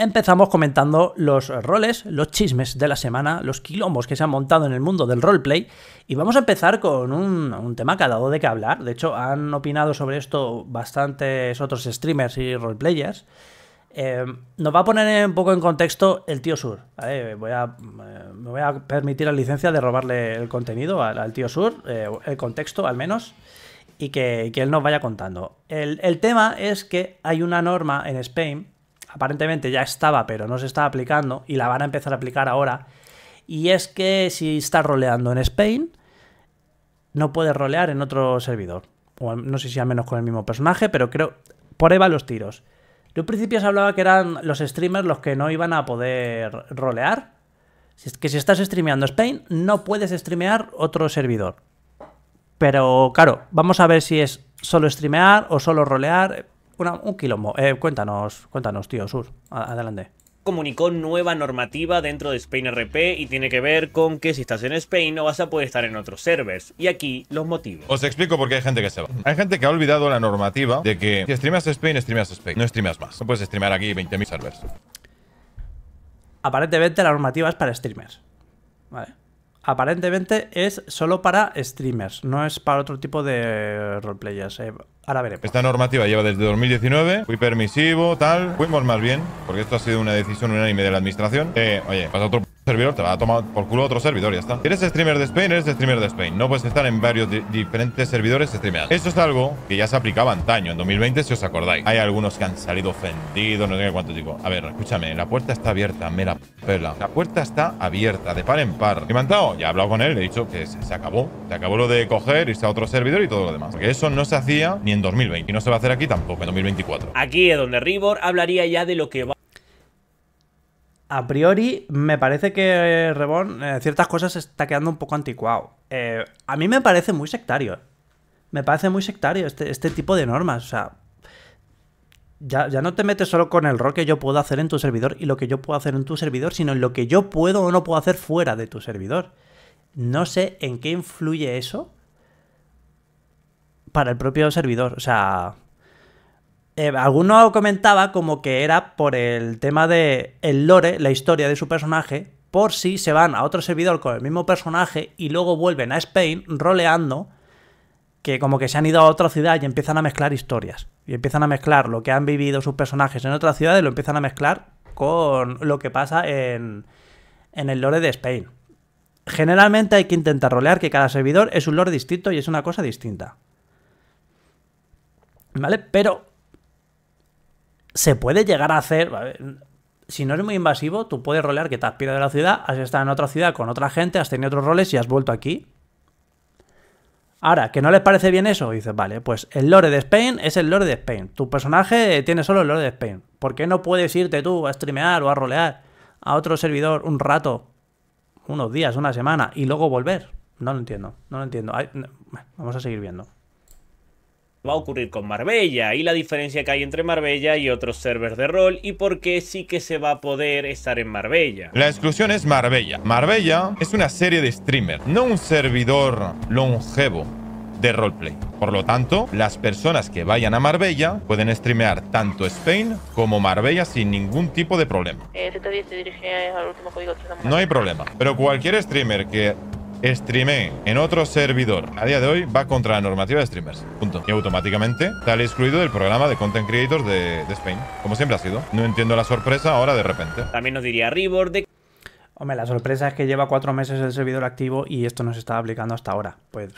Empezamos comentando los roles, los chismes de la semana, los quilombos que se han montado en el mundo del roleplay. Y vamos a empezar con un, tema que ha dado de qué hablar. De hecho, han opinado sobre esto bastantes otros streamers y roleplayers. Em, nos va a poner un poco en contexto el tío Sur. Voy eh, me voy a permitir la licencia de robarle el contenido al, tío Sur, eh, el contexto al menos, y que, él nos vaya contando. El, el, tema es que hay una norma en Spain aparentemente ya estaba, pero no se estaba aplicando y la van a empezar a aplicar ahora. Y es que si estás roleando en Spain, no puedes rolear en otro servidor. O no sé si al menos con el mismo personaje, pero creo. Por ahí van los tiros. Yo al principio se hablaba que eran los streamers los que no iban a poder rolear. Que si estás streameando Spain, no puedes streamear otro servidor. Pero claro, vamos a ver si es solo streamear o solo rolear un quilombo. Eh, cuéntanos, cuéntanos, tío, Sur. Adelante comunicó nueva normativa dentro de Spain RP y tiene que ver con que si estás en Spain no vas a poder estar en otros servers. Y aquí los motivos. Os explico por qué hay gente que se va. Hay gente que ha olvidado la normativa de que si streamas Spain, streamas Spain. No streamas más. No puedes streamar aquí 20.000 servers. Aparentemente la normativa es para streamers. Vale. Aparentemente es solo para streamers, no es para otro tipo de roleplayers. Eh. Ahora veremos. Esta normativa lleva desde 2019. Fui permisivo, tal. Fuimos más bien, porque esto ha sido una decisión unánime de la administración. Eh, oye, pasa otro servidor, te va a tomar por culo otro servidor y ya está. eres streamer de Spain, eres streamer de Spain. No puedes estar en varios diferentes servidores streameando. Eso es algo que ya se aplicaba antaño, en 2020, si os acordáis. Hay algunos que han salido ofendidos, no sé cuánto digo. A ver, escúchame, la puerta está abierta, me la pela. La puerta está abierta, de par en par. ¿Qué me Ya he hablado con él, le he dicho que se, acabó. Se acabó lo de coger, irse a otro servidor y todo lo demás. Porque eso no se hacía ni en 2020 y no se va a hacer aquí tampoco, en 2024. Aquí es donde Ribor hablaría ya de lo que va a priori, me parece que Reborn, eh, ciertas cosas está quedando un poco anticuado. Eh, a mí me parece muy sectario. Me parece muy sectario este, este, tipo de normas. O sea, ya, ya, no te metes solo con el rol que yo puedo hacer en tu servidor y lo que yo puedo hacer en tu servidor, sino en lo que yo puedo o no puedo hacer fuera de tu servidor. No sé en qué influye eso para el propio servidor. O sea, eh, alguno comentaba como que era por el tema de el lore, la historia de su personaje, por si se van a otro servidor con el mismo personaje y luego vuelven a Spain roleando, que como que se han ido a otra ciudad y empiezan a mezclar historias. Y empiezan a mezclar lo que han vivido sus personajes en otra ciudad y lo empiezan a mezclar con lo que pasa en, en el lore de Spain. Generalmente hay que intentar rolear que cada servidor es un lore distinto y es una cosa distinta. ¿Vale? Pero se puede llegar a hacer. Si no es muy invasivo, tú puedes rolear que te has pirado de la ciudad, has estado en otra ciudad con otra gente, has tenido otros roles y has vuelto aquí. Ahora, ¿que no les parece bien eso? Dices, vale, pues el Lore de Spain es el Lore de Spain. Tu personaje tiene solo el Lore de Spain. ¿Por qué no puedes irte tú a streamear o a rolear a otro servidor un rato, unos días, una semana, y luego volver? No lo entiendo, no lo entiendo. Vamos a seguir viendo va a ocurrir con Marbella y la diferencia que hay entre Marbella y otros servers de rol y por qué sí que se va a poder estar en Marbella. La exclusión es Marbella. Marbella es una serie de streamer, no un servidor longevo de roleplay. Por lo tanto, las personas que vayan a Marbella pueden streamear tanto Spain como Marbella sin ningún tipo de problema. Eh, no hay problema, pero cualquier streamer que streamé en otro servidor a día de hoy va contra la normativa de streamers. Punto. Y automáticamente sale excluido del programa de Content Creators de, Spain. Como siempre ha sido. No entiendo la sorpresa ahora de repente. También nos diría Ribor de... Hombre, la sorpresa es que lleva cuatro meses el servidor activo y esto no se estaba aplicando hasta ahora. Pues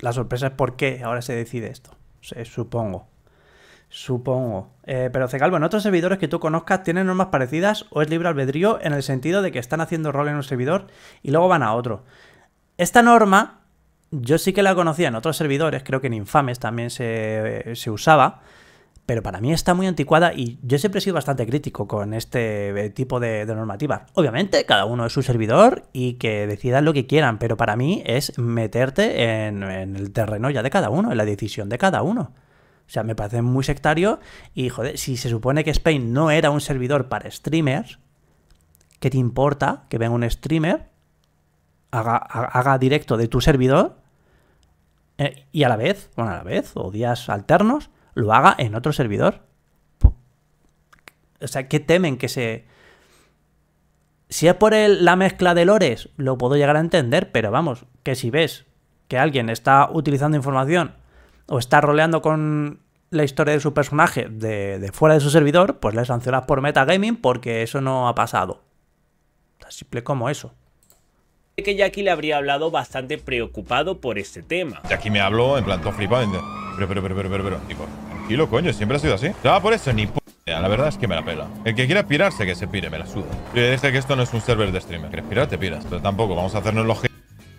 la sorpresa es por qué ahora se decide esto. Supongo. Supongo. Eh, pero Cegalbo, ¿en otros servidores que tú conozcas tienen normas parecidas o es libre albedrío en el sentido de que están haciendo rol en un servidor y luego van a otro? Esta norma yo sí que la conocía en otros servidores, creo que en Infames también eh, se, usaba, pero para mí está muy anticuada y yo siempre he sido bastante crítico con este eh, tipo de, normativa. Obviamente, cada uno es su servidor y que decidan lo que quieran, pero para mí es meterte en, en el terreno ya de cada uno, en la decisión de cada uno. O sea, me parece muy sectario y, joder, si se supone que Spain no era un servidor para streamers, ¿qué te importa que venga un streamer haga, directo de tu servidor eh, y a la vez, bueno, a la vez, o días alternos, lo haga en otro servidor. O sea, ¿qué temen que se... Si es por la mezcla de lores, lo puedo llegar a entender, pero vamos, que si ves que alguien está utilizando información o está roleando con la historia de su personaje de, de, fuera de su servidor, pues le sancionas por metagaming porque eso no ha pasado. Tan simple como eso que Jackie le habría hablado bastante preocupado por este tema. Jackie me habló en plan todo flipado. Pero, pero, pero, pero, pero, pero. Tipo, tranquilo, coño, siempre ha sido así. No, ah, por eso, ni p la verdad es que me la pela. El que quiera pirarse, que se pire, me la suda. pero que esto no es un server de streamer. ¿Quieres pirar? Te piras. Pero tampoco, vamos a hacernos los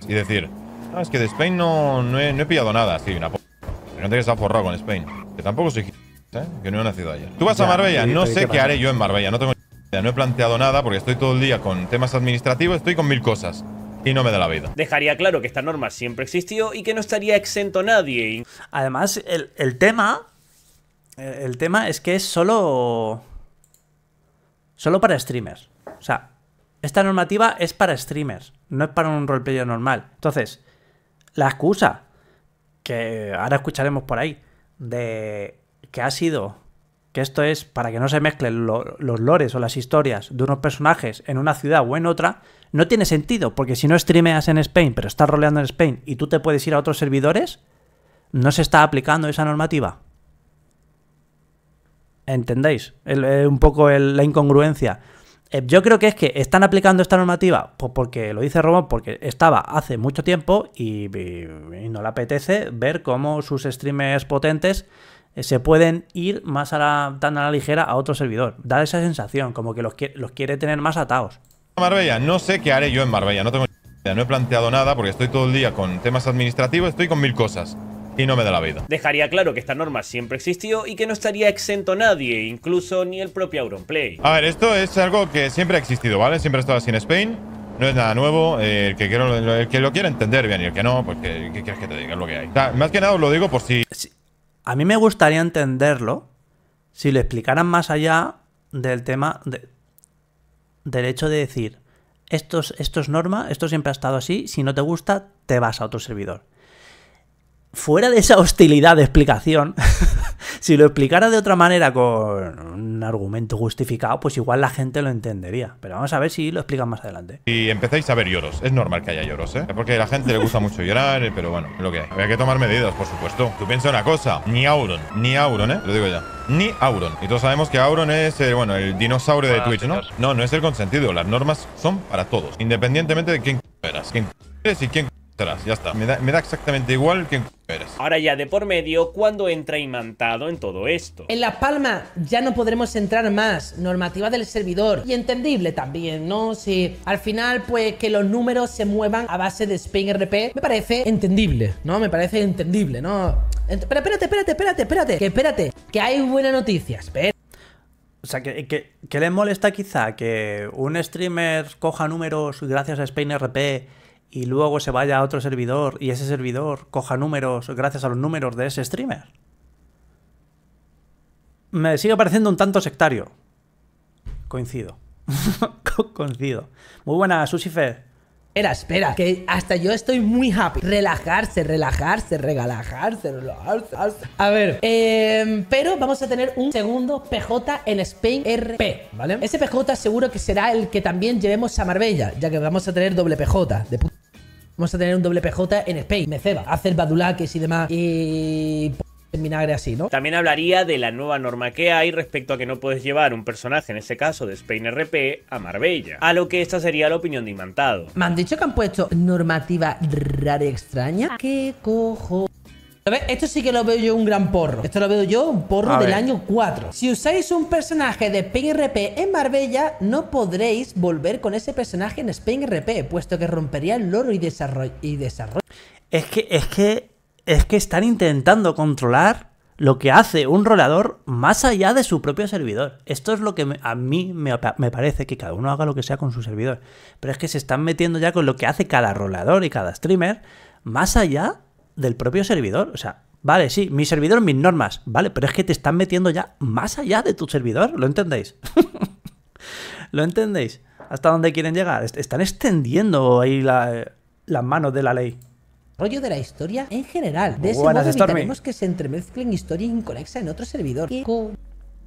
y decir, no, ah, es que de Spain no, he, pillado nada. Sí, una p No te que estar forrado con Spain. Que tampoco soy ¿eh? que no he nacido ayer. Tú vas a Marbella, no sé qué, haré yo en Marbella, no tengo no he planteado nada porque estoy todo el día con temas administrativos, estoy con mil cosas y no me da la vida. Dejaría claro que esta norma siempre existió y que no estaría exento nadie. Además, el, tema. El tema es que es solo. Solo para streamers. O sea, esta normativa es para streamers, no es para un roleplayer normal. Entonces, la excusa que ahora escucharemos por ahí de que ha sido que esto es para que no se mezclen los lores o las historias de unos personajes en una ciudad o en otra, no tiene sentido, porque si no streameas en Spain, pero estás roleando en Spain y tú te puedes ir a otros servidores, no se está aplicando esa normativa. ¿Entendéis? Eh, un poco la incongruencia. Eh, yo creo que es que están aplicando esta normativa, pues porque lo dice Román, porque estaba hace mucho tiempo y, y no le apetece ver cómo sus streamers potentes eh, se pueden ir más a la, tan a la ligera a otro servidor. Da esa sensación, como que los, los quiere tener más atados. Marbella, no sé qué haré yo en Marbella, no tengo idea, no he planteado nada porque estoy todo el día con temas administrativos, estoy con mil cosas y no me da la vida. Dejaría claro que esta norma siempre existió y que no estaría exento nadie, incluso ni el propio Auronplay. A ver, esto es algo que siempre ha existido, ¿vale? Siempre ha estado así en Spain. No es nada nuevo, eh, el, que que lo quiera entender bien y el que no, pues qué quieres que te diga lo que hay. más que nada os lo digo por si... A mí me gustaría entenderlo si lo explicaran más allá del tema del hecho de decir, esto es norma, esto siempre ha estado así, si no te gusta, te vas a otro servidor. Fuera de esa hostilidad de explicación, Si lo explicara de otra manera con un argumento justificado, pues igual la gente lo entendería. Pero vamos a ver si lo explican más adelante. Y empezáis a ver lloros. Es normal que haya lloros, ¿eh? Porque a la gente le gusta mucho llorar, pero bueno, lo que hay. Había que tomar medidas, por supuesto. Tú piensa una cosa. Ni Auron. Ni Auron, ¿eh? Lo digo ya ni Auron. Y todos sabemos que Auron es, bueno, el dinosaurio de Twitch, ¿no? No, no es el consentido. Las normas son para todos, independientemente de quién eras, quién eres y quién ya está. Me da, exactamente igual quién eres. Ahora ya de por medio, ¿cuándo entra imantado en todo esto? En La Palma ya no podremos entrar más. Normativa del servidor. Y entendible también, ¿no? Si al final, pues, que los números se muevan a base de Spain RP, me parece entendible, ¿no? Me parece entendible, ¿no? Pero espérate, espérate, espérate, espérate. Que espérate, que hay buena noticia. Espérate. O sea, que, que, molesta quizá que un streamer coja números gracias a Spain RP y luego se vaya a otro servidor y ese servidor coja números gracias a los números de ese streamer. Me sigue pareciendo un tanto sectario. Coincido. Coincido. Muy buena, Sushife. Espera, espera, que hasta yo estoy muy happy. Relajarse, relajarse, regalajarse, relajarse. A ver, em, pero vamos a tener un segundo PJ en Spain RP, ¿vale? Ese PJ seguro que será el que también llevemos a Marbella, ya que vamos a tener doble PJ de puta vamos a tener un doble PJ en Me ceba. hacer badulaques y demás. Y en vinagre así, ¿no? También hablaría de la nueva norma que hay respecto a que no puedes llevar un personaje, en ese caso de Spain RP, a Marbella. A lo que esta sería la opinión de Imantado. Me han dicho que han puesto normativa rara y extraña. ¿Qué cojo? Esto sí que lo veo yo un gran porro. Esto lo veo yo un porro del año 4. Si usáis un personaje de Spain RP en Marbella, no podréis volver con ese personaje en Spain RP, puesto que rompería el loro y desarrollo. Y desarrollo. Es que, es que, es que están intentando controlar lo que hace un rolador más allá de su propio servidor. Esto es lo que a mí me, me, parece que cada uno haga lo que sea con su servidor. Pero es que se están metiendo ya con lo que hace cada rolador y cada streamer más allá del propio servidor. O sea, vale, sí, mi servidor, mis normas, vale, pero es que te están metiendo ya más allá de tu servidor, ¿lo entendéis? ¿Lo entendéis? ¿Hasta dónde quieren llegar? Están extendiendo ahí la, las manos de la ley rollo de la historia en general. De ese que se entremezclen historia inconexa en otro servidor.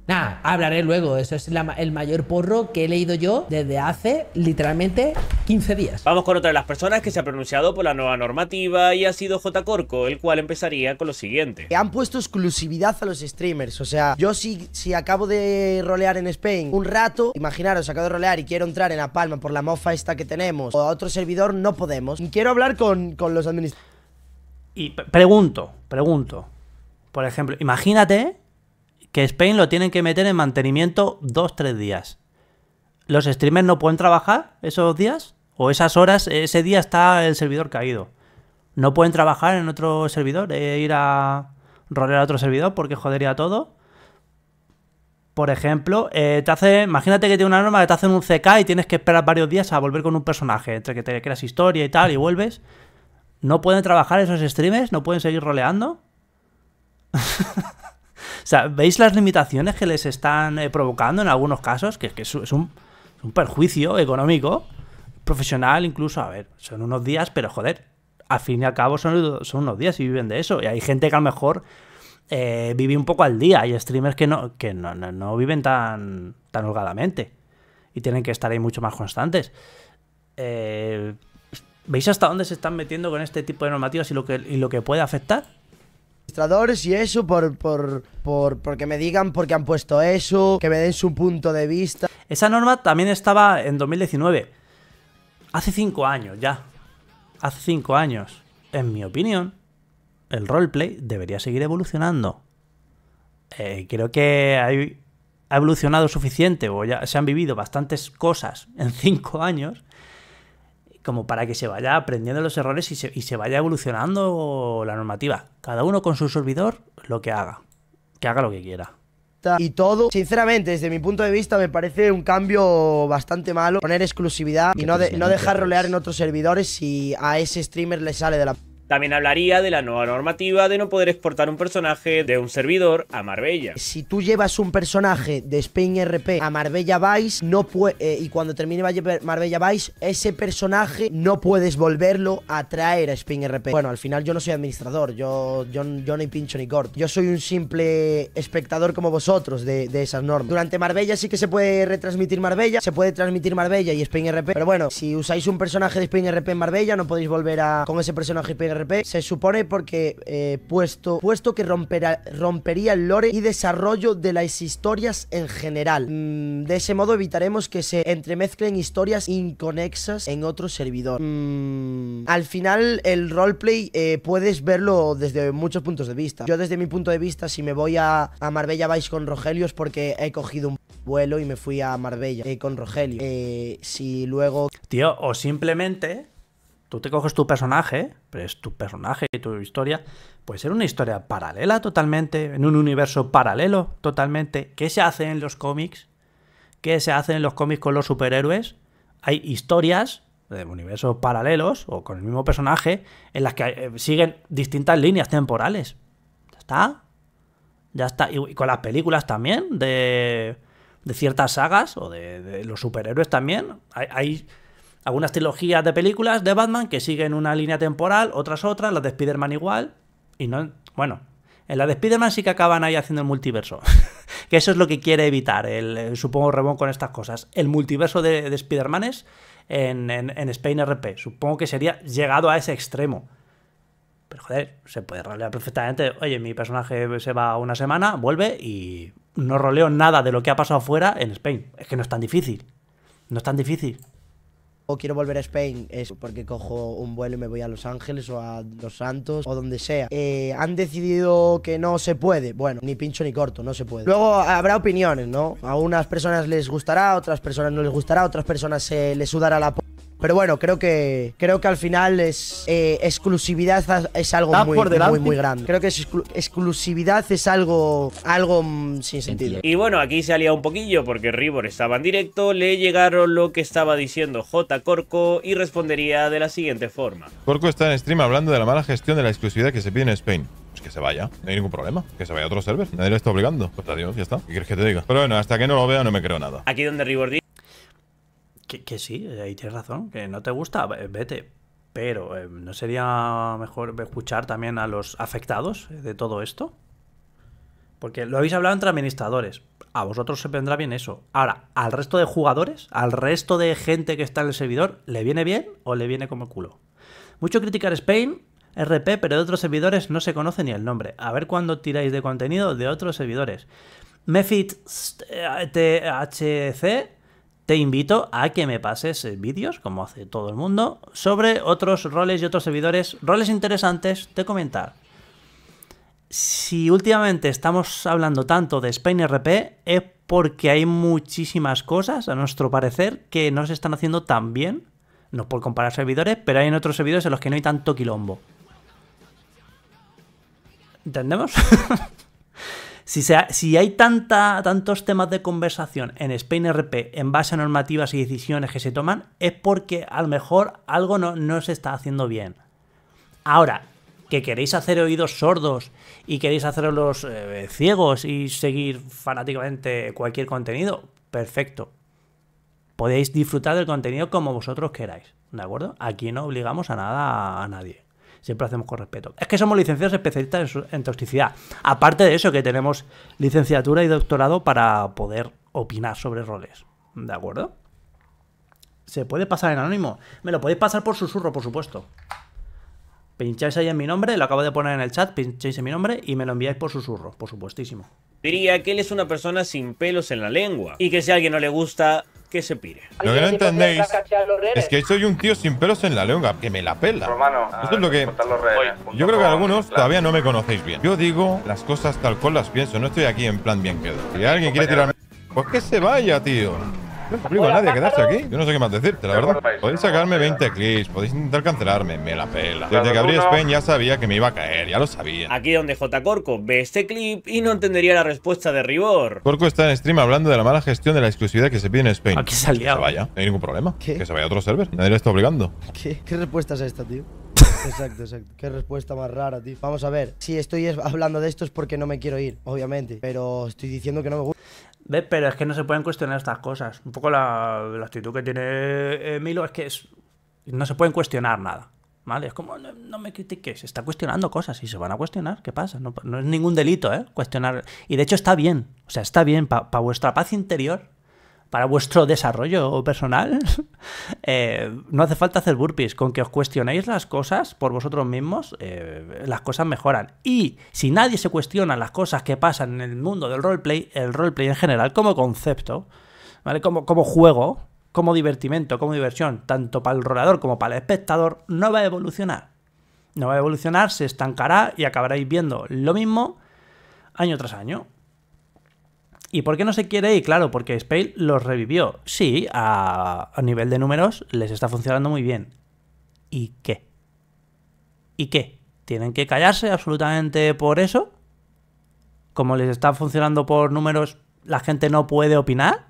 Nada, hablaré luego. Eso es el mayor porro que he leído yo desde hace literalmente 15 días. Vamos con otra de las personas que se ha pronunciado por la nueva normativa y ha sido J. Corco, el cual empezaría con lo siguiente. Han puesto exclusividad a los streamers. O sea, yo si, si acabo de rolear en Spain un rato, imaginaros, acabo de rolear y quiero entrar en La Palma por la mofa esta que tenemos o a otro servidor, no podemos. Quiero hablar con, con los administradores. Y pregunto, pregunto. Por ejemplo, imagínate que Spain lo tienen que meter en mantenimiento Dos, tres días. ¿Los streamers no pueden trabajar esos días? ¿O esas horas, ese día está el servidor caído? ¿No pueden trabajar en otro servidor e ir a rolear a otro servidor porque jodería todo? Por ejemplo, eh, te hace, imagínate que tiene una norma que te hacen un CK y tienes que esperar varios días a volver con un personaje, entre que te creas historia y tal y vuelves. ¿No pueden trabajar esos streamers? ¿No pueden seguir roleando? sea, ¿veis las limitaciones que les están eh, provocando en algunos casos? Que, es, un, un perjuicio económico, profesional incluso. A ver, son unos días, pero joder, al fin y al cabo son, unos días y viven de eso. Y hay gente que a lo mejor eh, vive un poco al día. Hay streamers que no, viven tan, tan holgadamente. Y tienen que estar ahí mucho más constantes. Eh, ¿Veis hasta dónde se están metiendo con este tipo de normativas y lo que puede afectar? y eso por, por, por, porque me digan por qué han puesto eso, que me den su punto de vista. Esa norma también estaba en 2019. Hace cinco años ya. Hace cinco años. En mi opinión, el roleplay debería seguir evolucionando. Eh, creo que ha evolucionado suficiente o ya se han vivido bastantes cosas en cinco años como para que se vaya aprendiendo los errores y se, vaya evolucionando la normativa. Cada uno con su servidor lo que haga, que haga lo que quiera y todo. Sinceramente, desde mi punto de vista, me parece un cambio bastante malo. Poner exclusividad y no, pues, no dejar pues. rolear en otros servidores si a ese streamer le sale de la... También hablaría de la nueva normativa de no poder exportar un personaje de un servidor a Marbella. Si tú llevas un personaje de Spain RP a Marbella Vice, no eh, y cuando termine Marbella Vice, ese personaje no puedes volverlo a traer a Spain RP. Bueno, al final yo no soy administrador, yo, yo, pincho ni corto. Yo soy un simple espectador como vosotros de, esas normas. Durante Marbella sí que se puede retransmitir Marbella, se puede transmitir Marbella y Spain RP, pero bueno, si usáis un personaje de Spain RP en Marbella, no podéis volver a con ese personaje Spain se supone porque eh, puesto, puesto que rompería el lore y desarrollo de las historias en general. Mm, de ese modo evitaremos que se entremezclen historias inconexas en otro servidor. Mm, al final el roleplay eh, puedes verlo desde muchos puntos de vista. Yo desde mi punto de vista si me voy a, Marbella vais con Rogelio es porque he cogido un vuelo y me fui a Marbella eh, con Rogelio. Eh, si luego... Tío, o simplemente Tú te coges tu personaje, pero es tu personaje y tu historia. Puede ser una historia paralela totalmente, en un universo paralelo totalmente. ¿Qué se hace en los cómics? ¿Qué se hace en los cómics con los superhéroes? Hay historias de universos paralelos o con el mismo personaje en las que eh, siguen distintas líneas temporales. Ya está. Ya está. Y con las películas también de, de ciertas sagas o de, los superhéroes también. hay, hay algunas trilogías de películas de Batman que siguen una línea temporal, otras otras, las de Spider-Man igual, y no, bueno, en la de Spider-Man sí que acaban ahí haciendo el multiverso. que eso es lo que quiere evitar, el, supongo Rebón con estas cosas. El multiverso de, de spider man en, en, en, Spain RP. Supongo que sería llegado a ese extremo. Pero joder, se puede rolear perfectamente. Oye, mi personaje se va una semana, vuelve y no roleo nada de lo que ha pasado afuera en Spain. Es que no es tan difícil. No es tan difícil o quiero volver a Spain es porque cojo un vuelo y me voy a Los Ángeles o a Los Santos o donde sea. Eh, han decidido que no se puede. Bueno, ni pincho ni corto, no se puede. Luego habrá opiniones, ¿no? A unas personas les gustará, a otras personas no les gustará, a otras personas se les sudará la... Pero bueno, creo que, creo que al final es eh, exclusividad es algo muy, muy, grande. Creo que exclusividad es algo, algo mm, sin sentido. Y bueno, aquí se alía un poquillo porque Ribor estaba en directo, le llegaron lo que estaba diciendo J. Corco y respondería de la siguiente forma. Corco está en stream hablando de la mala gestión de la exclusividad que se pide en Spain Pues que se vaya. No hay ningún problema. Que se vaya a otro server. Nadie lo está obligando. Pues adiós, ya está. ¿Qué quieres que te diga? Pero bueno, hasta que no lo vea no me creo nada. Aquí donde dice que, sí, eh, ahí tienes razón, que no te gusta, vete. Pero, eh, ¿no sería mejor escuchar también a los afectados eh, de todo esto? Porque lo habéis hablado entre administradores. A vosotros se vendrá bien eso. Ahora, al resto de jugadores, al resto de gente que está en el servidor, ¿le viene bien o le viene como culo? Mucho criticar Spain, RP, pero de otros servidores no se conoce ni el nombre. A ver cuándo tiráis de contenido de otros servidores. Mefit THC te invito a que me pases eh, vídeos, como hace todo el mundo, sobre otros roles y otros servidores, roles interesantes de comentar. Si últimamente estamos hablando tanto de Spain RP, es porque hay muchísimas cosas, a nuestro parecer, que no se están haciendo tan bien. No por comparar servidores, pero hay en otros servidores en los que no hay tanto quilombo. ¿Entendemos? si, hay tanta, tantos temas de conversación en Spain RP en base a normativas y decisiones que se toman, es porque a lo mejor algo no, se está haciendo bien. Ahora, que queréis hacer oídos sordos y queréis hacerlos eh, ciegos y seguir fanáticamente cualquier contenido, perfecto. Podéis disfrutar del contenido como vosotros queráis, ¿de acuerdo? Aquí no obligamos a nada a nadie siempre hacemos con respeto. Es que somos licenciados especialistas en, toxicidad. Aparte de eso, que tenemos licenciatura y doctorado para poder opinar sobre roles. ¿De acuerdo? ¿Se puede pasar en anónimo? Me lo podéis pasar por susurro, por supuesto. Pincháis ahí en mi nombre, lo acabo de poner en el chat, pincháis en mi nombre y me lo enviáis por susurro, por supuestísimo. Diría que él es una persona sin pelos en la lengua y que si a alguien no le gusta, que se pire. Lo que no entendéis es que soy un tío sin pelos en la lengua, que me la pela. Esto es lo que... Yo creo que algunos todavía no me conocéis bien. Yo digo las cosas tal cual las pienso, no estoy aquí en plan bien quedo. Si alguien quiere tirarme... Pues que se vaya, tío. No a nadie a quedarse aquí. Yo no sé qué más decirte, la verdad. Podéis sacarme 20 clips, podéis intentar cancelarme, me la pela. Desde que abrí Spain ya sabía que me iba a caer, ya lo sabía. Aquí donde J. Corco ve este clip y no entendería la respuesta de Ribor. Corco está en stream hablando de la mala gestión de la exclusividad que se pide en Spain. salía. Que vaya, no hay ningún problema. Que se vaya a otro server, nadie le está obligando. ¿Qué? ¿Qué respuesta es esta, tío? Exacto, exacto. Qué respuesta más rara, tío. Vamos a ver, si estoy hablando de esto es porque no me quiero ir, obviamente, pero estoy diciendo que no me gusta. ¿Ves? Pero es que no se pueden cuestionar estas cosas. Un poco la, actitud que tiene eh, Milo es que es, no se pueden cuestionar nada. ¿Vale? Es como, no, me critiques, se está cuestionando cosas y se van a cuestionar, ¿qué pasa? No, es ningún delito, ¿eh? Cuestionar. Y de hecho está bien, o sea, está bien, para vuestra paz interior para vuestro desarrollo personal, eh, no hace falta hacer burpees. Con que os cuestionéis las cosas por vosotros mismos, eh, las cosas mejoran. Y si nadie se cuestiona las cosas que pasan en el mundo del roleplay, el roleplay en general, como concepto, ¿vale? Como, como juego, como divertimento, como diversión, tanto para el rolador como para el espectador, no va a evolucionar. No va a evolucionar, se estancará y acabaréis viendo lo mismo año tras año. ¿Y por qué no se quiere ir? Claro, porque Spale los revivió. Sí, a, nivel de números les está funcionando muy bien. ¿Y qué? ¿Y qué? ¿Tienen que callarse absolutamente por eso? ¿Como les está funcionando por números, la gente no puede opinar?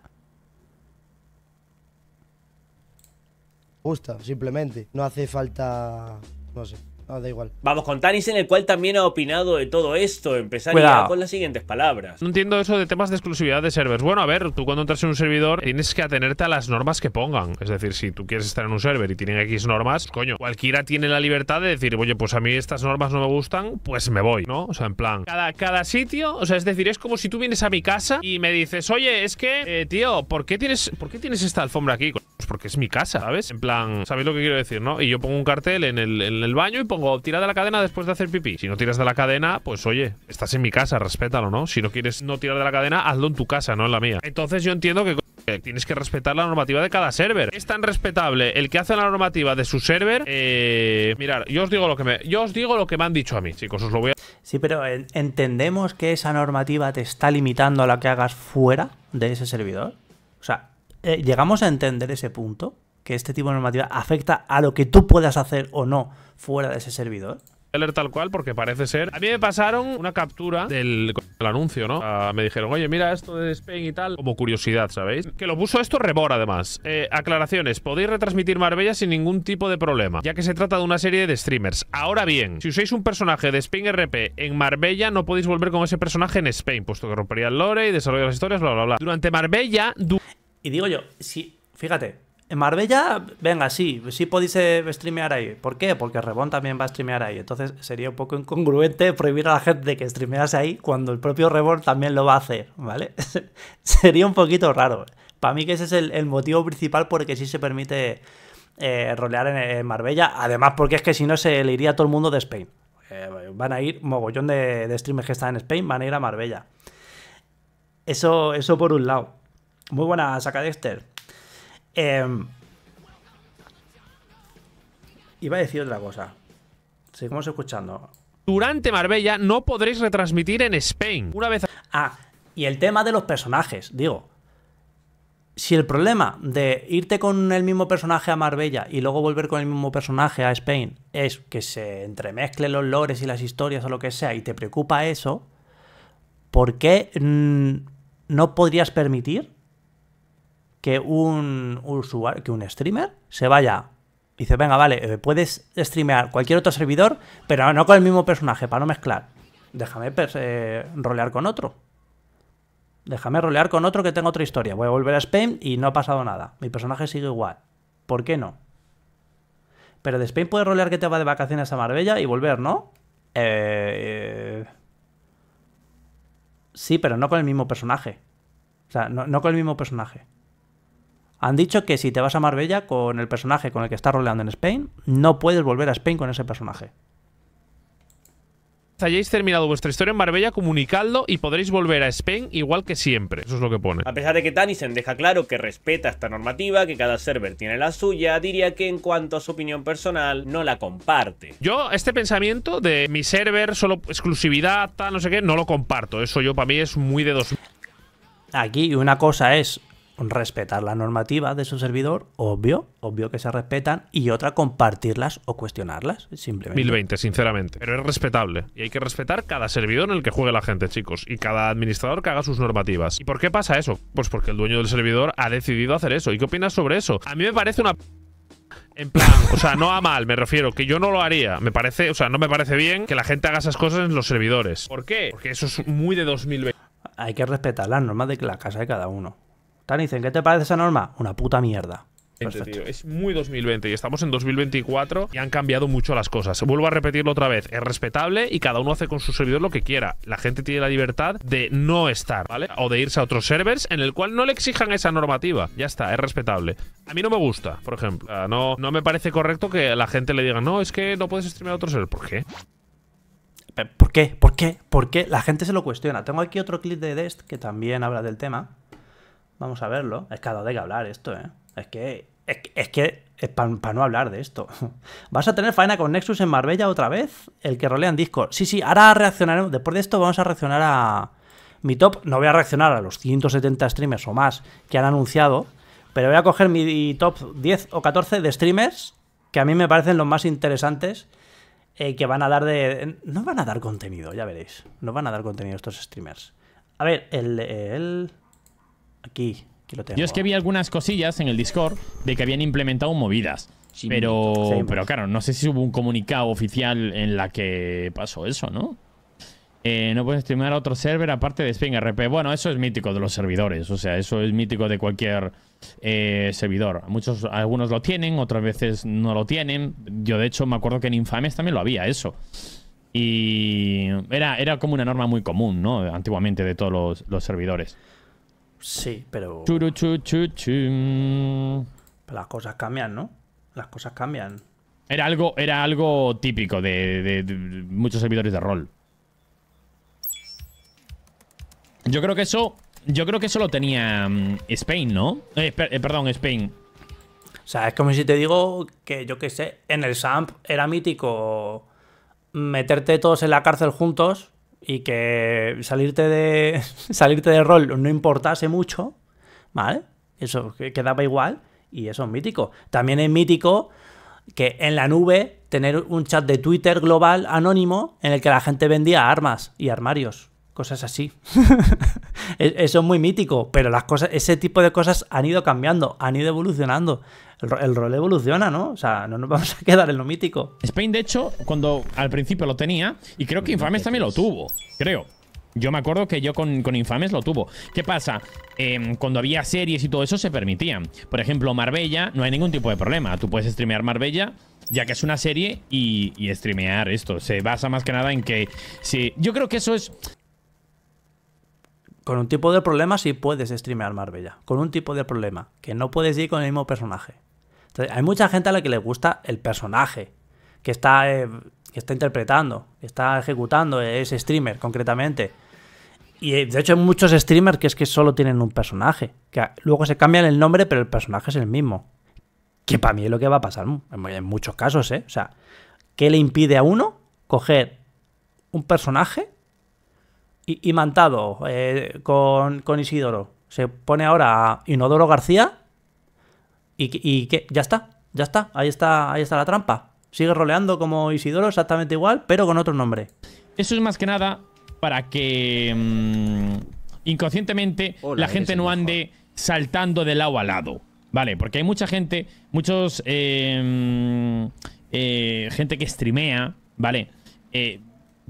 Justo, simplemente. No hace falta... no sé. No, ah, da igual. Vamos con Tanis, en el cual también ha opinado de todo esto. Empezaría con las siguientes palabras. No entiendo eso de temas de exclusividad de servers. Bueno, a ver, tú cuando entras en un servidor tienes que atenerte a las normas que pongan. Es decir, si tú quieres estar en un server y tienen X normas, coño, cualquiera tiene la libertad de decir, oye, pues a mí estas normas no me gustan, pues me voy, ¿no? O sea, en plan, cada, cada sitio, o sea, es decir, es como si tú vienes a mi casa y me dices, oye, es que, eh, tío, ¿por qué, tienes, ¿por qué tienes esta alfombra aquí? Pues porque es mi casa, ¿sabes? En plan, ¿sabéis lo que quiero decir, no? Y yo pongo un cartel en el, en el baño y pongo pongo, tira de la cadena después de hacer pipí. Si no tiras de la cadena, pues oye, estás en mi casa, respétalo, ¿no? Si no quieres no tirar de la cadena, hazlo en tu casa, no en la mía. Entonces yo entiendo que tienes que respetar la normativa de cada server. Es tan respetable el que hace la normativa de su server. Eh, mirar, yo os digo lo que me, yo os digo lo que me han dicho a mí, chicos, os lo voy a. Sí, pero eh, entendemos que esa normativa te está limitando a la que hagas fuera de ese servidor. O sea, eh, llegamos a entender ese punto que este tipo de normativa afecta a lo que tú puedas hacer o no fuera de ese servidor leer tal cual porque parece ser. A mí me pasaron una captura del, anuncio, ¿no? Ah, me dijeron, oye, mira esto de Spain y tal, como curiosidad, ¿sabéis? Que lo puso esto Rebor, además. Eh, aclaraciones, podéis retransmitir Marbella sin ningún tipo de problema, ya que se trata de una serie de streamers. Ahora bien, si usáis un personaje de Spain RP en Marbella, no podéis volver con ese personaje en Spain, puesto que rompería el lore y desarrollo las historias, bla, bla, bla. Durante Marbella... y digo yo, si... Fíjate, en Marbella, venga, sí, sí podéis eh, streamear ahí. ¿Por qué? Porque Rebón también va a streamear ahí. Entonces sería un poco incongruente prohibir a la gente de que streamease ahí cuando el propio Reborn también lo va a hacer, ¿vale? sería un poquito raro. Para mí que ese es el, motivo principal por el que sí se permite eh, rolear en, Marbella. Además, porque es que si no se le iría todo el mundo de Spain. Eh, van a ir mogollón de, streamers que están en Spain, van a ir a Marbella. Eso, eso por un lado. Muy buena saca Esther Em, iba a decir otra cosa. Seguimos escuchando. Durante Marbella no podréis retransmitir en Spain. Una vez. Ah, y el tema de los personajes, digo. Si el problema de irte con el mismo personaje a Marbella y luego volver con el mismo personaje a Spain es que se entremezclen los lores y las historias o lo que sea y te preocupa eso, ¿por qué mm, no podrías permitir que un usuario, que un streamer se vaya. y Dice, venga, vale, eh, puedes streamear cualquier otro servidor, pero no con el mismo personaje, para no mezclar. Déjame pues, eh, rolear con otro. Déjame rolear con otro que tenga otra historia. Voy a volver a Spain y no ha pasado nada. Mi personaje sigue igual. ¿Por qué no? Pero de Spain puedes rolear que te va de vacaciones a Marbella y volver, ¿no? Eh, sí, pero no con el mismo personaje. O sea, no con el mismo personaje. Han dicho que si te vas a Marbella con el personaje con el que estás roleando en Spain, no puedes volver a Spain con ese personaje. Hayáis terminado vuestra historia en Marbella, comunicadlo y podréis volver a Spain igual que siempre. Eso es lo que pone. A pesar de que Tanisen deja claro que respeta esta normativa, que cada server tiene la suya, diría que en cuanto a su opinión personal, no la comparte. Yo, este pensamiento de mi server, solo exclusividad, tal, no sé qué, no lo comparto. Eso yo para mí es muy de dos. Aquí una cosa es respetar la normativa de su servidor, obvio, obvio que se respetan, y otra compartirlas o cuestionarlas, simplemente. 1020, sinceramente, pero es respetable. Y hay que respetar cada servidor en el que juegue la gente, chicos, y cada administrador que haga sus normativas. ¿Y por qué pasa eso? Pues porque el dueño del servidor ha decidido hacer eso. ¿Y qué opinas sobre eso? A mí me parece una... En plan, o sea, no a mal, me refiero, que yo no lo haría. Me parece, o sea, no me parece bien que la gente haga esas cosas en los servidores. ¿Por qué? Porque eso es muy de 2020. Hay que respetar las normas de la casa de cada uno. Tan dicen, ¿qué te parece esa norma? Una puta mierda. Es muy 2020 y estamos en 2024 y han cambiado mucho las cosas. Vuelvo a repetirlo otra vez, es respetable y cada uno hace con su servidor lo que quiera. La gente tiene la libertad de no estar, ¿vale? O de irse a otros servers en el cual no le exijan esa normativa. Ya está, es respetable. A mí no me gusta, por ejemplo. No, no me parece correcto que la gente le diga, no, es que no puedes streamear a otro server. ¿Por qué? ¿Por qué? ¿Por qué? ¿Por qué? La gente se lo cuestiona. Tengo aquí otro clip de Dest que también habla del tema. Vamos a verlo. Es que ha dado de que hablar esto, ¿eh? Es que es, que, es, para no hablar de esto. ¿Vas a tener faena con Nexus en Marbella otra vez? El que rolean disco. Sí, sí, ahora reaccionaremos. Después de esto vamos a reaccionar a... Mi top, no voy a reaccionar a los 170 streamers o más que han anunciado, pero voy a coger mi top 10 o 14 de streamers que a mí me parecen los más interesantes eh, que van a dar de... No van a dar contenido, ya veréis. No van a dar contenido estos streamers. A ver, el... Aquí, lo Yo es que vi algunas cosillas en el Discord de que habían implementado movidas. pero, pero claro, no sé si hubo un comunicado oficial en la que pasó eso, ¿no? Eh, no puedes streamar a otro server aparte de RP Bueno, eso es mítico de los servidores. O sea, eso es mítico de cualquier eh, servidor. Muchos, algunos lo tienen, otras veces no lo tienen. Yo, de hecho, me acuerdo que en Infames también lo había, eso. Y era, era como una norma muy común, ¿no? Antiguamente de todos los servidores. Sí, pero... Las cosas cambian, ¿no? Las cosas cambian. Era algo, era algo típico de, muchos servidores de rol. Yo creo que eso... Yo creo que eso lo tenía mm, Spain, ¿no? Eh, eh, perdón, Spain. O sea, es como si te digo que, yo qué sé, en el SAMP era mítico meterte todos en la cárcel juntos y que salirte de salirte de rol no importase mucho, ¿vale? Eso quedaba igual y eso es mítico. También es mítico que en la nube tener un chat de Twitter global anónimo en el que la gente vendía armas y armarios cosas así. E-, eso es muy mítico, pero las cosas, ese tipo de cosas han ido cambiando, han ido evolucionando. El, rol evoluciona, ¿no? O sea, no nos vamos a quedar en lo mítico. Spain, de hecho, cuando al principio lo tenía, y creo que Infames también lo tuvo, creo. Yo me acuerdo que yo con, Infames lo tuvo. ¿Qué pasa? Em, cuando había series y todo eso se permitían. Por ejemplo, Marbella, no hay ningún tipo de problema. Tú puedes streamear Marbella ya que es una serie y, y, streamear esto. Se basa más que nada en que si. Yo creo que eso es con un tipo de problema sí puedes streamear Marbella. Con un tipo de problema, que no puedes ir con el mismo personaje. hay mucha gente a la que le gusta el personaje que está, eh, que está interpretando, que está ejecutando, ese streamer concretamente. Y eh, de hecho hay muchos streamers que es que solo tienen un personaje. Que luego se cambian el nombre, pero el personaje es el mismo. Que para mí es lo que va a pasar en muchos casos, ¿eh? O sea, ¿qué le impide a uno coger un personaje imantado eh, con, Isidoro. Se pone ahora a Inodoro García y, que ya está, ya está, ahí está, ahí está la trampa. Sigue roleando como Isidoro, exactamente igual, pero con otro nombre. Eso es más que nada para que mm, inconscientemente la gente no ande saltando de lado a lado. Vale, porque hay mucha gente, muchos eh, mm, eh, gente que streamea, ¿vale?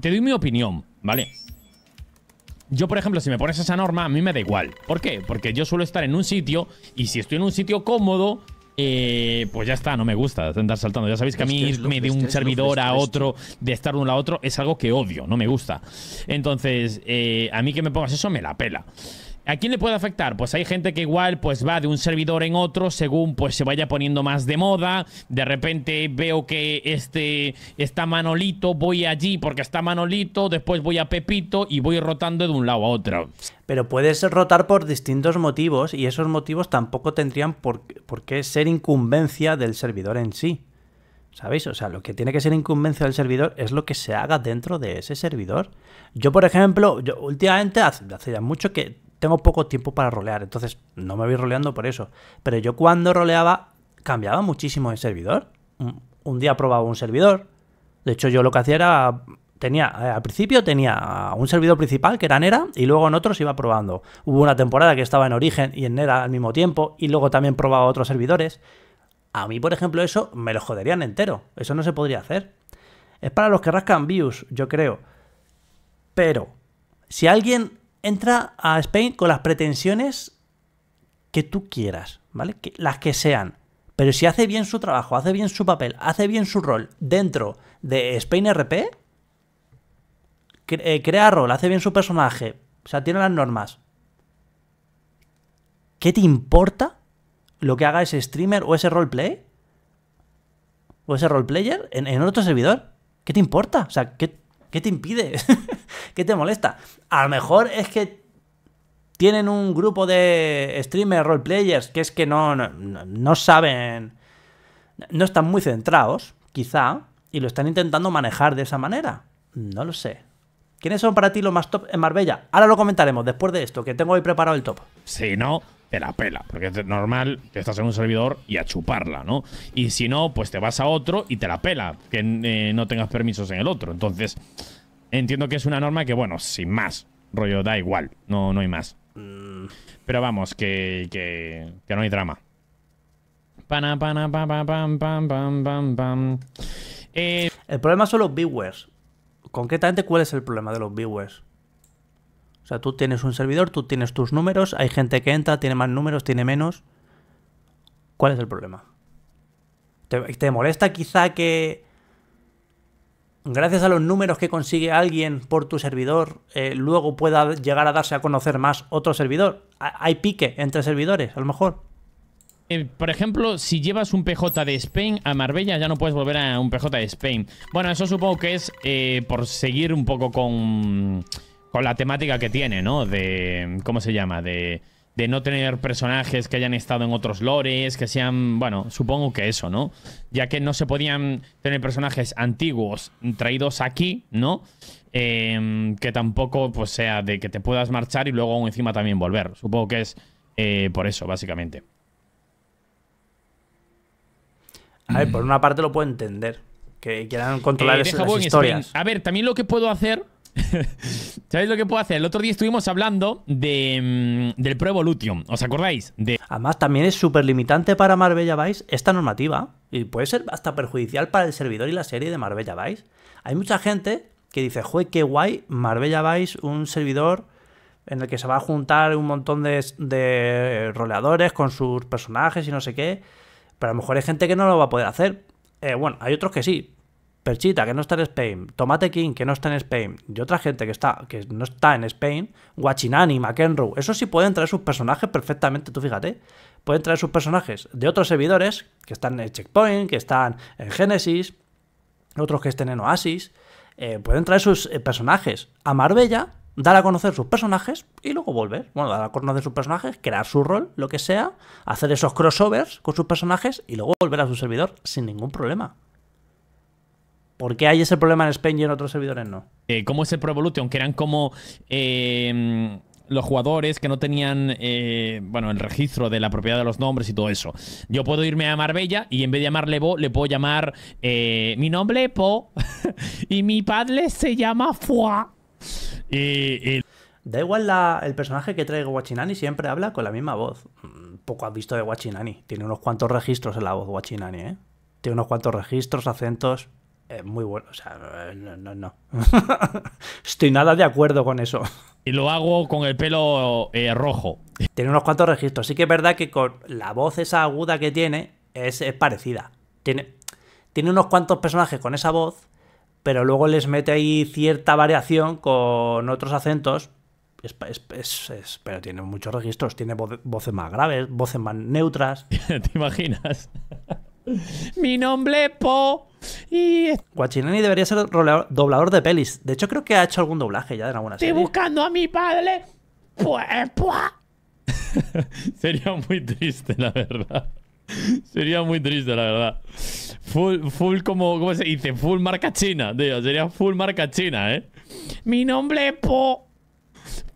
te doy mi opinión, ¿vale? Yo, por ejemplo, si me pones esa norma, a mí me da igual. ¿Por qué? Porque yo suelo estar en un sitio y si estoy en un sitio cómodo, eh, pues ya está, no me gusta andar saltando. Ya sabéis que a mí irme de un servidor a otro, de estar uno a otro, es algo que odio, no me gusta. Entonces, eh, a mí que me pongas eso me la pela. ¿A quién le puede afectar? Pues hay gente que igual pues va de un servidor en otro según pues se vaya poniendo más de moda. De repente veo que este está Manolito, voy allí porque está Manolito, después voy a Pepito y voy rotando de un lado a otro. Pero puedes rotar por distintos motivos y esos motivos tampoco tendrían por, qué ser incumbencia del servidor en sí. ¿Sabéis? O sea, lo que tiene que ser incumbencia del servidor es lo que se haga dentro de ese servidor. Yo, por ejemplo, yo últimamente, hace, hace ya mucho que tengo poco tiempo para rolear, entonces no me voy roleando por eso. Pero yo cuando roleaba, cambiaba muchísimo el servidor. Un, día probaba un servidor. De hecho, yo lo que hacía era. Tenía, eh, al principio tenía un servidor principal que era Nera y luego en otros iba probando. Hubo una temporada que estaba en Origen y en Nera al mismo tiempo y luego también probaba otros servidores. A mí, por ejemplo, eso me lo joderían entero. Eso no se podría hacer. Es para los que rascan views, yo creo. Pero, si alguien entra a Spain con las pretensiones que tú quieras, ¿vale? Que, las que sean. Pero si hace bien su trabajo, hace bien su papel, hace bien su rol dentro de Spain RP, eh, crea rol, hace bien su personaje, o sea, tiene las normas. ¿Qué te importa lo que haga ese streamer o ese roleplay? ¿O ese roleplayer en, en otro servidor? ¿Qué te importa? O sea, ¿qué, qué te impide? ¿Qué te molesta? A lo mejor es que tienen un grupo de streamers, roleplayers, que es que no, saben, no están muy centrados, quizá, y lo están intentando manejar de esa manera. No lo sé. ¿Quiénes son para ti los más top en Marbella? Ahora lo comentaremos después de esto, que tengo hoy preparado el top. Si no, te la pela, porque es normal que estás en un servidor y a chuparla, ¿no? Y si no, pues te vas a otro y te la pela, que eh, no tengas permisos en el otro. Entonces, Entiendo que es una norma que, bueno, sin más. Rollo, da igual. No, no hay más. Pero vamos, que, que, no hay drama. El problema son los viewers. Concretamente, ¿cuál es el problema de los viewers? O sea, tú tienes un servidor, tú tienes tus números, hay gente que entra, tiene más números, tiene menos. ¿Cuál es el problema? ¿Te, te molesta quizá que, gracias a los números que consigue alguien por tu servidor, eh, luego pueda llegar a darse a conocer más otro servidor. Hay pique entre servidores, a lo mejor. Eh, por ejemplo, si llevas un PJ de Spain a Marbella, ya no puedes volver a un PJ de Spain. Bueno, eso supongo que es eh, por seguir un poco con, con la temática que tiene, ¿no? De. ¿Cómo se llama? De de no tener personajes que hayan estado en otros lores, que sean, bueno, supongo que eso, ¿no? Ya que no se podían tener personajes antiguos traídos aquí, ¿no? Em, que tampoco pues sea de que te puedas marchar y luego encima también volver. Supongo que es eh, por eso, básicamente. A ver, por una parte lo puedo entender. Que quieran controlar eh, las historias. A ver, también lo que puedo hacer ¿Sabéis lo que puedo hacer? El otro día estuvimos hablando de, mm, del Pro Evolution. ¿Os acordáis? Además, también es súper limitante para Marbella Vice esta normativa. Y puede ser hasta perjudicial para el servidor y la serie de Marbella Vice. Hay mucha gente que dice, joder, qué guay, Marbella Vice, un servidor en el que se va a juntar un montón de, roleadores con sus personajes y no sé qué. Pero a lo mejor hay gente que no lo va a poder hacer. Eh, bueno, hay otros que sí, Perchita, que no está en Spain, Tomate King, que no está en Spain, y otra gente que, está, que no está en Spain, Guachinani, McEnroe, eso sí pueden traer sus personajes perfectamente, tú fíjate, pueden traer sus personajes de otros servidores, que están en Checkpoint, que están en Genesis, otros que estén en Oasis, eh, pueden traer sus eh, personajes a Marbella, dar a conocer sus personajes y luego volver. Bueno, dar a conocer sus personajes, crear su rol, lo que sea, hacer esos crossovers con sus personajes y luego volver a su servidor sin ningún problema. ¿Por qué hay ese problema en Spain y en otros servidores no? Eh, ¿Cómo es el Pro Evolution? Que eran como em, los jugadores que no tenían eh, bueno, el registro de la propiedad de los nombres y todo eso. Yo puedo irme a Marbella y en vez de llamarle Bo, le puedo llamar eh, mi nombre Po y mi padre se llama Fua. Da igual el personaje que traigo Guachinani, siempre habla con la misma voz. Mm, poco has visto de Guachinani. Tiene unos cuantos registros en la voz Guachinani, ¿eh? Tiene unos cuantos registros, acentos es eh, muy bueno. O sea, no, no. Estoy nada de acuerdo con eso. Y lo hago con el pelo eh, rojo. Tiene unos cuantos registros. Sí que es verdad que con la voz esa aguda que tiene es, parecida. Tiene, tiene unos cuantos personajes con esa voz, pero luego les mete ahí cierta variación con otros acentos. pero tiene muchos registros, tiene voces más graves, voces más neutras. ¿Te imaginas? Mi nombre Po. Y. Guachinani debería ser doblador de pelis. De hecho, creo que ha hecho algún doblaje ya de alguna Estoy buscando a mi padre. Sería muy triste, la verdad. Sería muy triste, la verdad. Full, full como, ¿cómo se dice? Full marca china, tío. Sería full marca china, ¿eh? Mi nombre es Po.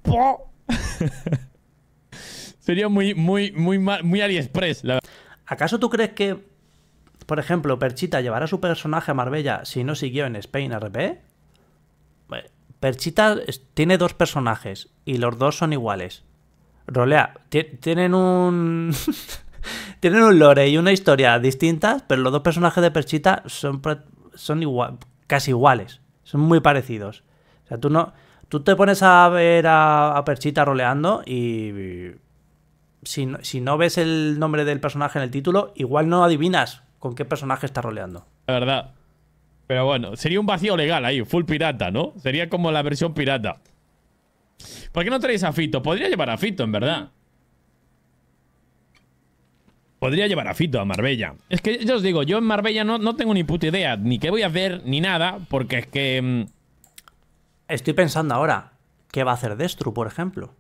Po. Sería muy, muy, muy, muy AliExpress, la verdad. ¿Acaso tú crees que por ejemplo, Perchita llevará su personaje a Marbella si no siguió en Spain RP. Perchita tiene dos personajes y los dos son iguales. Rolea, tienen un... tienen un lore y una historia distintas, pero los dos personajes de Perchita son, son igual, casi iguales. Son muy parecidos. O sea, tú no... Tú te pones a ver a, Perchita roleando y... Si si no ves el nombre del personaje en el título, igual no adivinas con qué personaje está roleando. La verdad. Pero bueno, sería un vacío legal ahí, full pirata, ¿no? Sería como la versión pirata. ¿Por qué no traéis a Fito? Podría llevar a Fito, en verdad. Podría llevar a Fito a Marbella. Es que yo os digo, yo en Marbella no, no tengo ni puta idea, ni qué voy a hacer, ni nada, porque es que... Mm, Estoy pensando ahora, ¿qué va a hacer Destru, por ejemplo?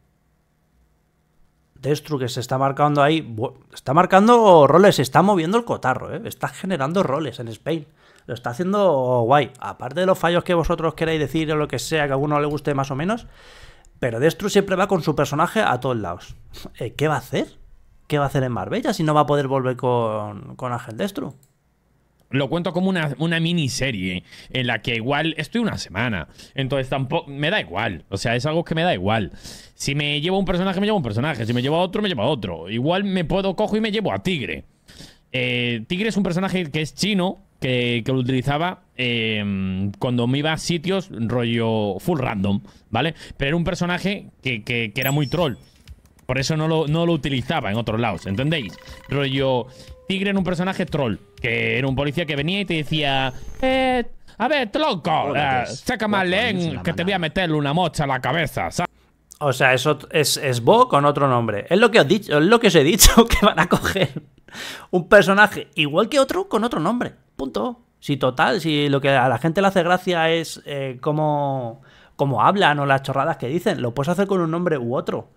Destru que se está marcando ahí. Está marcando roles, está moviendo el cotarro, ¿eh? está generando roles en Spain. Lo está haciendo guay. Aparte de los fallos que vosotros queráis decir o lo que sea, que a alguno le guste más o menos. Pero Destru siempre va con su personaje a todos lados. Eh, ¿Qué va a hacer? ¿Qué va a hacer en Marbella si no va a poder volver con, con Ángel Destru? lo cuento como una, miniserie en la que igual estoy una semana. Entonces tampoco me da igual. O sea, es algo que me da igual. Si me llevo un personaje, me llevo un personaje. Si me llevo a otro, me llevo a otro. Igual me puedo, cojo y me llevo a Tigre. Eh, Tigre es un personaje que es chino, que, lo utilizaba eh, cuando me iba a sitios rollo full random, ¿vale? Pero era un personaje que, era muy troll. Por eso no lo, no lo utilizaba en otros lados, ¿entendéis? Rollo, Tigre en un personaje troll, que era un policía que venía y te decía, eh, a ver, loco, eh, saca más que te voy a meterle una mocha a la cabeza, O sea, eso es, es Bo con otro nombre. Es lo que os, dicho, es lo que os he dicho, que van a coger un personaje igual que otro con otro nombre. Punto. Si total, si lo que a la gente le hace gracia es eh, cómo, hablan o las chorradas que dicen, lo puedes hacer con un nombre u otro.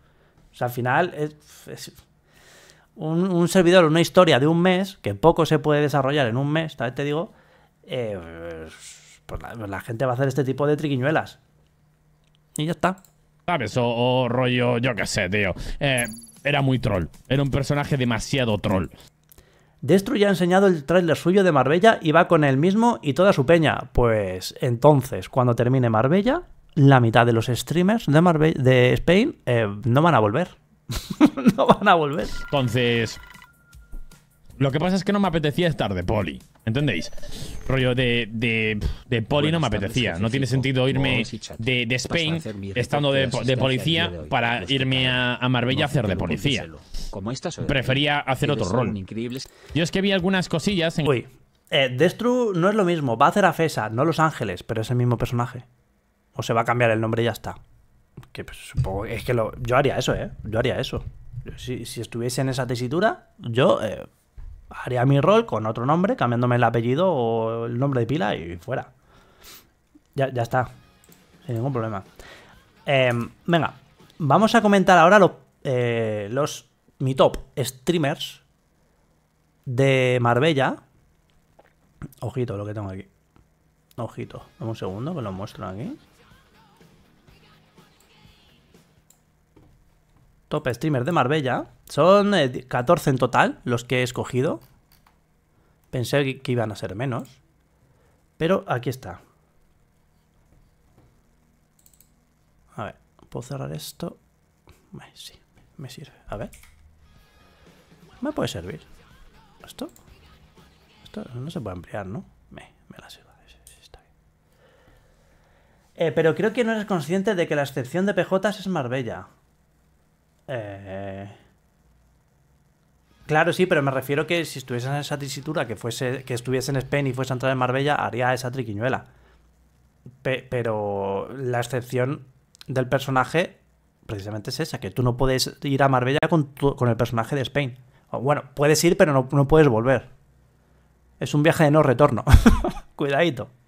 O sea, al final es un, servidor, una historia de un mes, que poco se puede desarrollar en un mes, tal te digo, eh, pues la, gente va a hacer este tipo de triquiñuelas. Y ya está. ¿Sabes? O, rollo, yo qué sé, tío. Eh, era muy troll. Era un personaje demasiado troll. Destru ya ha enseñado el trailer suyo de Marbella y va con él mismo y toda su peña. Pues entonces, cuando termine Marbella, la mitad de los streamers de, de Spain eh, no van a volver. no van a volver. Entonces, lo que pasa es que no me apetecía estar de poli. ¿Entendéis? Rollo de, poli no me apetecía. no tiene sentido irme de, Spain estando de, policía para irme a, Marbella a hacer de policía. Como Prefería hacer otro rol. Yo es que vi algunas cosillas en... Uy, eh, Destru no es lo mismo. Va a hacer a Fesa, no Los Ángeles, pero es el mismo personaje. O se va a cambiar el nombre y ya está. Que pues, supongo es que yo haría eso, ¿eh? Yo haría eso. Si, estuviese en esa tesitura, yo eh, haría mi rol con otro nombre, cambiándome el apellido o el nombre de pila y fuera. Ya, está. Sin ningún problema. Em, venga, vamos a comentar ahora eh, los, mi top streamers de Marbella. Ojito lo que tengo aquí. Ojito, un segundo que lo muestro aquí. Top streamer de Marbella. Son 14 eh, en total los que he escogido. Pensé que iban a ser menos. Pero aquí está. A ver, ¿puedo cerrar esto? Sí, me sirve. A ver. Me puede servir. ¿Esto? Esto no se puede ampliar, ¿no? Me, la sirva. Eh, pero creo que no eres consciente de que la excepción de PJ es Marbella. Eh, claro, sí, pero me refiero que si estuviese en esa tesitura, que fuese, que estuviese en Spain y fuese a entrar en Marbella, haría esa triquiñuela. pero la excepción del personaje precisamente es esa, que tú no puedes ir a Marbella con, el personaje de Spain. bueno, puedes ir, pero no, no puedes volver. Es un viaje de no retorno. Cuidadito.